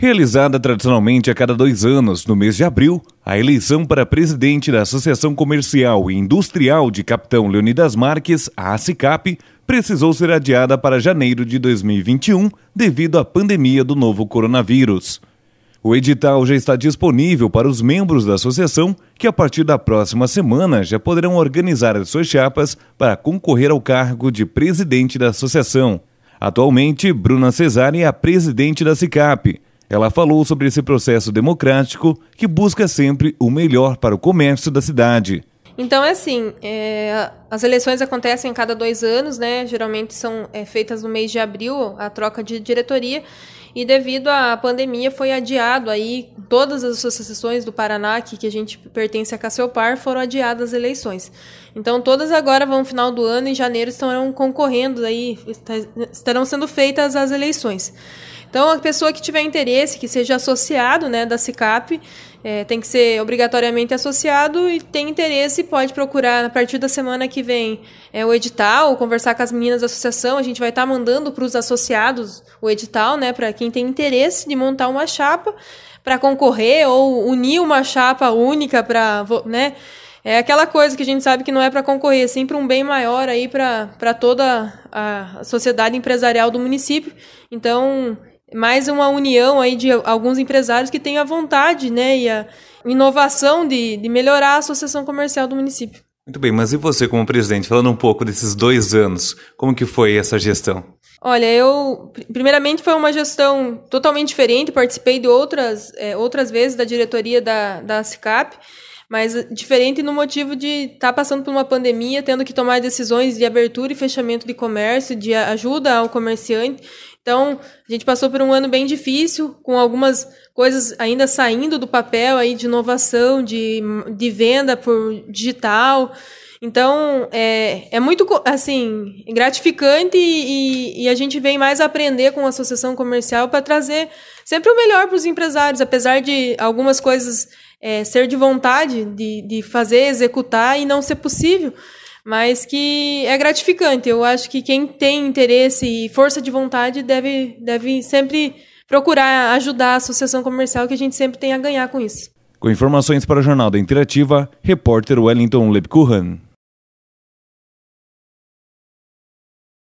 Realizada tradicionalmente a cada dois anos, no mês de abril, a eleição para presidente da Associação Comercial e Industrial de Capitão Leonidas Marques, a ACICAP, precisou ser adiada para janeiro de 2021 devido à pandemia do novo coronavírus. O edital já está disponível para os membros da associação, que a partir da próxima semana já poderão organizar as suas chapas para concorrer ao cargo de presidente da associação. Atualmente, Bruna Cesare é a presidente da CICAP, ela falou sobre esse processo democrático que busca sempre o melhor para o comércio da cidade. Então, é assim, é, as eleições acontecem a cada dois anos, né? Geralmente são é, feitas no mês de abril, a troca de diretoria. E devido à pandemia foi adiado aí todas as associações do Paraná que, que a gente pertence a Cassiopar foram adiadas as eleições. Então todas agora vão final do ano em janeiro estarão concorrendo aí estarão sendo feitas as eleições. Então, a pessoa que tiver interesse, que seja associado né, da CICAP, é, tem que ser obrigatoriamente associado e tem interesse, pode procurar a partir da semana que vem é, o edital, conversar com as meninas da associação. A gente vai estar tá mandando para os associados o edital, né, para quem tem interesse de montar uma chapa para concorrer ou unir uma chapa única para, né? É aquela coisa que a gente sabe que não é para concorrer, é sempre um bem maior aí para toda a sociedade empresarial do município. Então, mais uma união aí de alguns empresários que têm a vontade, né, e a inovação de, de melhorar a associação comercial do município. Muito bem, mas e você como presidente, falando um pouco desses dois anos, como que foi essa gestão? Olha, eu primeiramente foi uma gestão totalmente diferente, participei de outras, é, outras vezes da diretoria da, da CICAP, mas eh, diferente no motivo de estar tá passando por uma pandemia, tendo que tomar decisões de abertura e fechamento de comércio, de ajuda ao comerciante. Então, a gente passou por um ano bem difícil, com algumas coisas ainda saindo do papel aí de inovação, de, de venda por digital. Então, é, é muito, assim, gratificante e, e a gente vem mais aprender com a associação comercial para trazer sempre o melhor para os empresários, apesar de algumas coisas é, ser de vontade de, de fazer, executar e não ser possível mas que é gratificante. Eu acho que quem tem interesse e força de vontade deve, deve sempre procurar ajudar a associação comercial, que a gente sempre tem a ganhar com isso. Com informações para a Jornada Interativa, repórter Wellington Lepkuhan.